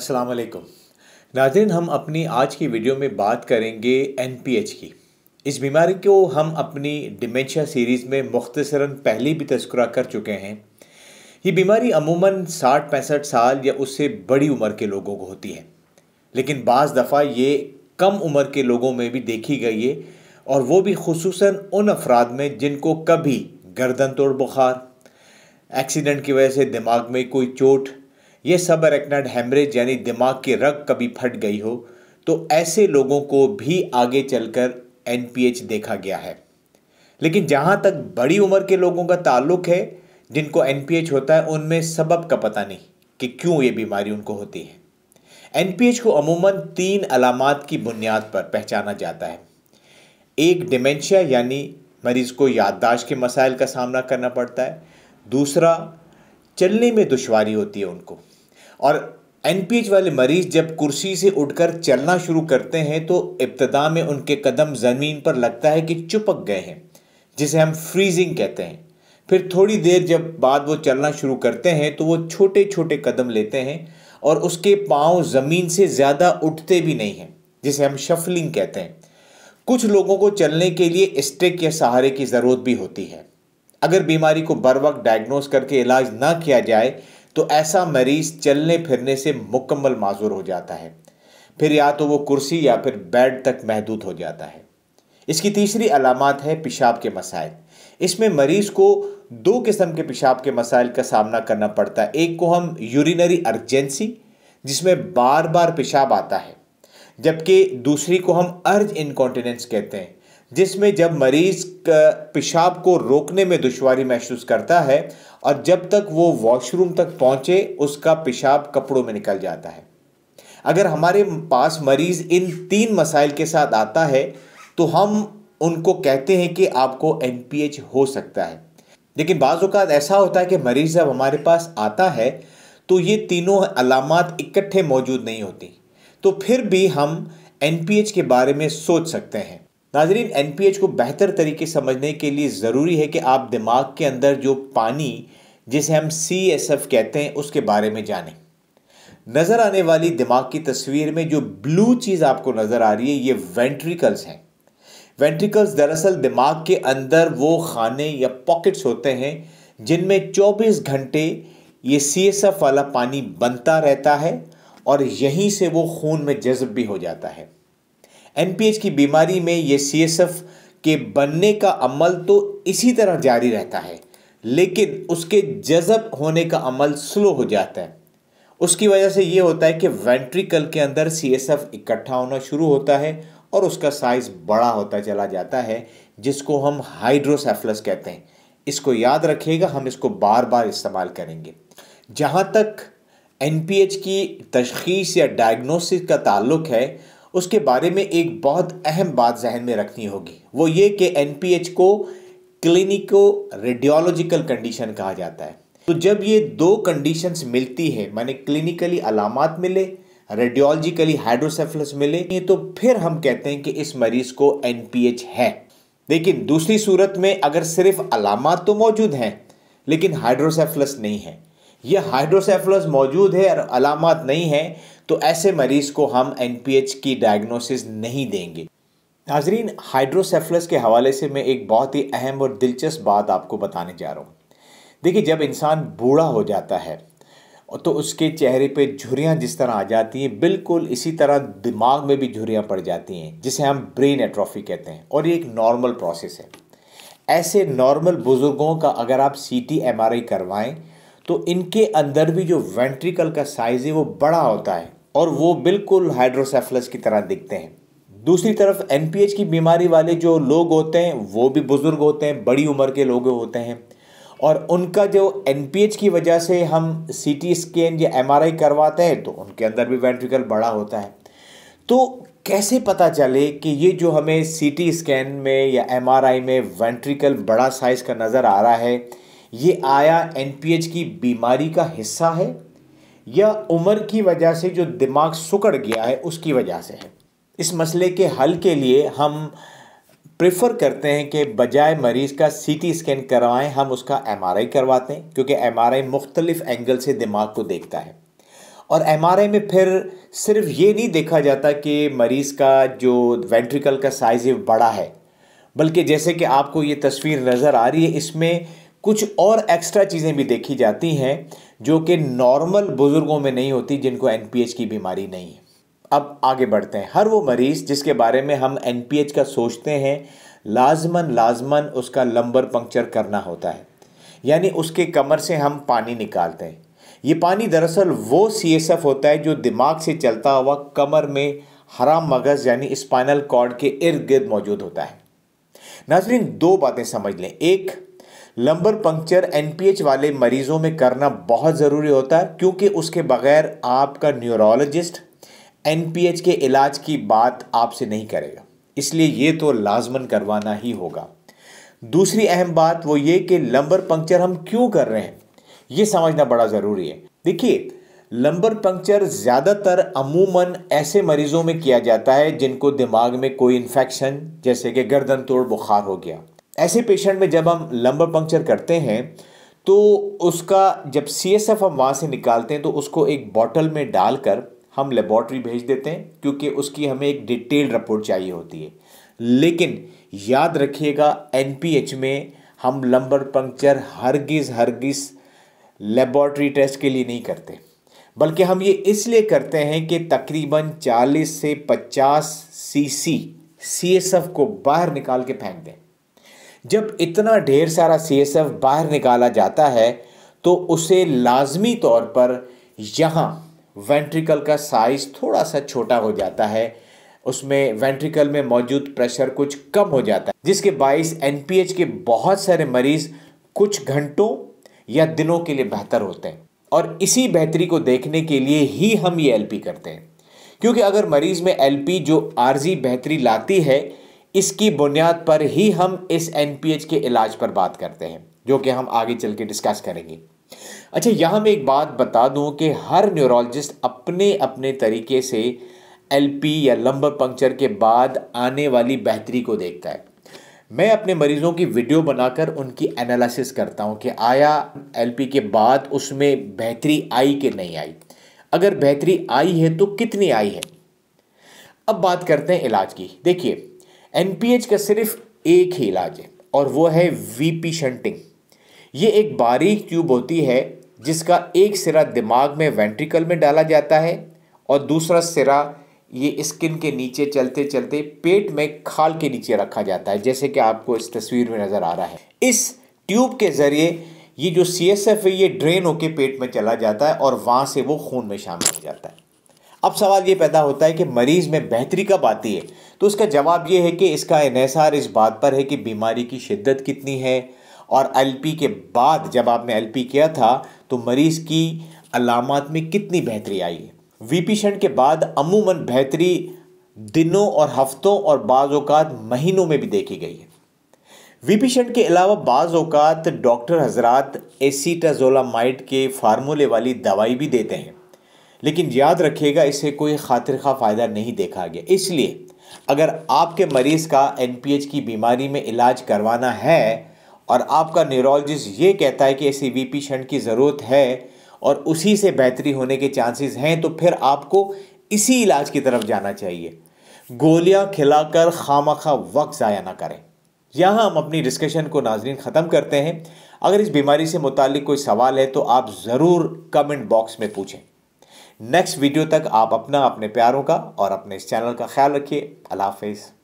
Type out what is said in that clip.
असलकम नाजरन हम अपनी आज की वीडियो में बात करेंगे एन की इस बीमारी को हम अपनी डिमेंशिया सीरीज़ में मुख्तसरा पहले भी तस्करा कर चुके हैं ये बीमारी अमूमन साठ पैंसठ साल या उससे बड़ी उम्र के लोगों को होती है लेकिन बाज़ दफ़ा ये कम उम्र के लोगों में भी देखी गई है और वो भी खसूस उन अफराद में जिनको कभी गर्दन तोड़ बुखार एक्सीडेंट की वजह से दिमाग में कोई चोट ये सब रेक्नाड हेमरेज यानी दिमाग की रग कभी फट गई हो तो ऐसे लोगों को भी आगे चलकर एनपीएच देखा गया है लेकिन जहाँ तक बड़ी उम्र के लोगों का ताल्लुक है जिनको एनपीएच होता है उनमें सबब का पता नहीं कि क्यों ये बीमारी उनको होती है एनपीएच को अमूमन तीन अलामत की बुनियाद पर पहचाना जाता है एक डिमेंशिया यानी मरीज़ को याददाश्त के मसाइल का सामना करना पड़ता है दूसरा चलने में दुशारी होती है उनको और एनपीएच वाले मरीज जब कुर्सी से उठकर चलना शुरू करते हैं तो इब्तदा में उनके कदम ज़मीन पर लगता है कि चुपक गए हैं जिसे हम फ्रीजिंग कहते हैं फिर थोड़ी देर जब बाद वो चलना शुरू करते हैं तो वो छोटे छोटे कदम लेते हैं और उसके पाँव ज़मीन से ज़्यादा उठते भी नहीं हैं जिसे हम शफलिंग कहते हैं कुछ लोगों को चलने के लिए स्टिक या सहारे की ज़रूरत भी होती है अगर बीमारी को बर वक्त डायग्नोस करके इलाज ना किया जाए तो ऐसा मरीज चलने फिरने से मुकम्मल माजूर हो जाता है फिर या तो वो कुर्सी या फिर बेड तक महदूद हो जाता है इसकी तीसरी अलामत है पेशाब के मसाइल इसमें मरीज को दो किस्म के पेशाब के मसाइल का सामना करना पड़ता है एक को हम यूरिनरी अर्जेंसी जिसमें बार बार पेशाब आता है जबकि दूसरी को हम अर्ज इनकॉन्टिनेंस कहते हैं जिसमें जब मरीज पेशाब को रोकने में दुशारी महसूस करता है और जब तक वो वॉशरूम तक पहुँचे उसका पेशाब कपड़ों में निकल जाता है अगर हमारे पास मरीज़ इन तीन मसाइल के साथ आता है तो हम उनको कहते हैं कि आपको एन हो सकता है लेकिन बाज़ात ऐसा होता है कि मरीज़ जब हमारे पास आता है तो ये तीनों अलामत इकट्ठे मौजूद नहीं होती तो फिर भी हम एन के बारे में सोच सकते हैं नाजरीन एन को बेहतर तरीके समझने के लिए ज़रूरी है कि आप दिमाग के अंदर जो पानी जिसे हम सी एस एफ कहते हैं उसके बारे में जानें नज़र आने वाली दिमाग की तस्वीर में जो ब्लू चीज़ आपको नज़र आ रही है ये वेंट्रिकल्स हैं वेंट्रिकल्स दरअसल दिमाग के अंदर वो खाने या पॉकेट्स होते हैं जिनमें 24 घंटे ये सी एस एफ वाला पानी बनता रहता है और यहीं से वो खून में जज्ब भी हो जाता है एनपीएच की बीमारी में ये सीएसएफ के बनने का अमल तो इसी तरह जारी रहता है लेकिन उसके जजब होने का अमल स्लो हो जाता है उसकी वजह से ये होता है कि वेंट्रिकल के अंदर सी एस एफ इकट्ठा होना शुरू होता है और उसका साइज़ बड़ा होता चला जाता है जिसको हम हाइड्रोसेफलस कहते हैं इसको याद रखिएगा हम इसको बार बार इस्तेमाल करेंगे जहाँ तक एन की तशखीस या डायग्नोसिस का ताल्लुक है उसके बारे में एक बहुत अहम बात जहन में रखनी होगी वो ये कि एन को क्लिनिको रेडियोलॉजिकल कंडीशन कहा जाता है तो जब ये दो कंडीशंस मिलती हैं माने क्लिनिकली अलामत मिले रेडियोलॉजिकली हाइड्रोसेफलस मिले ये तो फिर हम कहते हैं कि इस मरीज़ को एन है लेकिन दूसरी सूरत में अगर सिर्फ अलामत तो मौजूद हैं लेकिन हाइड्रोसेफलस नहीं है यह हाइड्रोसेफलस मौजूद है और अलामत नहीं है तो ऐसे मरीज़ को हम एन की डायग्नोसिस नहीं देंगे नाजरीन हाइड्रोसेफलस के हवाले से मैं एक बहुत ही अहम और दिलचस्प बात आपको बताने जा रहा हूँ देखिए जब इंसान बूढ़ा हो जाता है तो उसके चेहरे पे झुरियाँ जिस तरह आ जाती हैं बिल्कुल इसी तरह दिमाग में भी झुरियाँ पड़ जाती हैं जिसे हम ब्रेन एट्रॉफी कहते हैं और ये एक नॉर्मल प्रोसेस है ऐसे नॉर्मल बुज़ुर्गों का अगर आप C T M R I तो इनके अंदर भी जो वेंट्रिकल का साइज है वो बड़ा होता है और वो बिल्कुल हाइड्रोसेफलस की तरह दिखते हैं दूसरी तरफ एन की बीमारी वाले जो लोग होते हैं वो भी बुज़ुर्ग होते हैं बड़ी उम्र के लोग होते हैं और उनका जो एन की वजह से हम सी टी स्कैन या एम करवाते हैं तो उनके अंदर भी वेंट्रिकल बड़ा होता है तो कैसे पता चले कि ये जो हमें सी टी स्कैन में या एम में वेंट्रिकल बड़ा साइज़ का नज़र आ रहा है ये आया एनपीएच की बीमारी का हिस्सा है या उम्र की वजह से जो दिमाग सुकड़ गया है उसकी वजह से है इस मसले के हल के लिए हम प्रेफर करते हैं कि बजाय मरीज़ का सीटी स्कैन करवाएं हम उसका एमआरआई करवाते हैं क्योंकि एमआरआई मुख्तलिफ़ एंगल से दिमाग को देखता है और एम में फिर सिर्फ ये नहीं देखा जाता कि मरीज़ का जो वेंट्रिकल का साइज़ बड़ा है बल्कि जैसे कि आपको ये तस्वीर नज़र आ रही है इसमें कुछ और एक्स्ट्रा चीज़ें भी देखी जाती हैं जो कि नॉर्मल बुज़ुर्गों में नहीं होती जिनको एन की बीमारी नहीं है अब आगे बढ़ते हैं हर वो मरीज़ जिसके बारे में हम एन का सोचते हैं लाजमन लाजमन उसका लंबर पंक्चर करना होता है यानी उसके कमर से हम पानी निकालते हैं ये पानी दरअसल वो सी होता है जो दिमाग से चलता हुआ कमर में हरा मगज़ यानी स्पाइनल कॉर्ड के इर्द गिर्द मौजूद होता है नाजरीन दो बातें समझ लें एक लंबर पंक्चर एनपीएच वाले मरीजों में करना बहुत ज़रूरी होता है क्योंकि उसके बगैर आपका न्यूरोलॉजिस्ट एनपीएच के इलाज की बात आपसे नहीं करेगा इसलिए ये तो लाजमन करवाना ही होगा दूसरी अहम बात वो ये कि लंबर पंक्चर हम क्यों कर रहे हैं ये समझना बड़ा ज़रूरी है देखिए लंबर पंक्चर ज़्यादातर अमूमन ऐसे मरीज़ों में किया जाता है जिनको दिमाग में कोई इन्फेक्शन जैसे कि गर्दन तोड़ बुखार हो गया ऐसे पेशेंट में जब हम लंबर पंक्चर करते हैं तो उसका जब सी एस एफ हम वहाँ से निकालते हैं तो उसको एक बॉटल में डालकर हम लेबॉर्ट्री भेज देते हैं क्योंकि उसकी हमें एक डिटेल्ड रिपोर्ट चाहिए होती है लेकिन याद रखिएगा एन में हम लंबर पंक्चर हरगिज़ हरगिज़ लेबॉर्ट्री टेस्ट के लिए नहीं करते बल्कि हम ये इसलिए करते हैं कि तकरीबन 40 से 50 सीसी सीएसएफ को बाहर निकाल के फेंक दें जब इतना ढेर सारा सी एस एफ बाहर निकाला जाता है तो उसे लाजमी तौर पर यहाँ वेंट्रिकल का साइज़ थोड़ा सा छोटा हो जाता है उसमें वेंट्रिकल में मौजूद प्रेशर कुछ कम हो जाता है जिसके बायस एन के बहुत सारे मरीज़ कुछ घंटों या दिनों के लिए बेहतर होते हैं और इसी बेहतरी को देखने के लिए ही हम ये पी करते हैं क्योंकि अगर मरीज़ में पी जो आर्जी बेहतरी लाती है इसकी बुनियाद पर ही हम इस एन के इलाज पर बात करते हैं जो कि हम आगे चल के डिस्कस करेंगे अच्छा यहाँ मैं एक बात बता दूँ कि हर न्यूरोलॉजिस्ट अपने अपने तरीके से एल या लंबर पंक्चर के बाद आने वाली बेहतरी को देखता है मैं अपने मरीज़ों की वीडियो बनाकर उनकी एनालिसिस करता हूँ कि आया एल के बाद उसमें बेहतरी आई कि नहीं आई अगर बेहतरी आई है तो कितनी आई है अब बात करते हैं इलाज की देखिए एनपीएच का सिर्फ एक ही इलाज है और वो है वीपी शंटिंग ये एक बारीक ट्यूब होती है जिसका एक सिरा दिमाग में वेंट्रिकल में डाला जाता है और दूसरा सिरा ये स्किन के नीचे चलते चलते पेट में खाल के नीचे रखा जाता है जैसे कि आपको इस तस्वीर में नज़र आ रहा है इस ट्यूब के ज़रिए ये जो सी एस एफ है ये ड्रेन होके पेट में चला जाता है और वहाँ से वो खून में शामिल हो जाता है अब सवाल ये पैदा होता है कि मरीज़ में बेहतरी कब आती है तो उसका जवाब ये है कि इसका इसार इस बात पर है कि बीमारी की शिद्दत कितनी है और एलपी के बाद जब आपने एलपी किया था तो मरीज़ की अलामत में कितनी बेहतरी आई है वी के बाद अमूमन बेहतरी दिनों और हफ्तों और बाज़ात महीनों में भी देखी गई है वी के अलावा बाज़ात डॉक्टर हजरात एसीटाजोलामाइड के फार्मूले वाली दवाई भी देते हैं लेकिन याद रखिएगा इसे कोई खातिर खा फ़ायदा नहीं देखा गया इसलिए अगर आपके मरीज़ का एन की बीमारी में इलाज करवाना है और आपका न्यूरोलॉजिस्ट ये कहता है कि ऐसी वी पेशेंट की ज़रूरत है और उसी से बेहतरी होने के चांसेस हैं तो फिर आपको इसी इलाज की तरफ जाना चाहिए गोलियां खिलाकर खामखा वक्त ज़ाया ना करें यहाँ हम अपनी डिस्कशन को नाजरीन ख़त्म करते हैं अगर इस बीमारी से मुतल कोई सवाल है तो आप ज़रूर कमेंट बॉक्स में पूछें नेक्स्ट वीडियो तक आप अपना अपने प्यारों का और अपने इस चैनल का ख्याल रखिए अल्लाह हाफिज़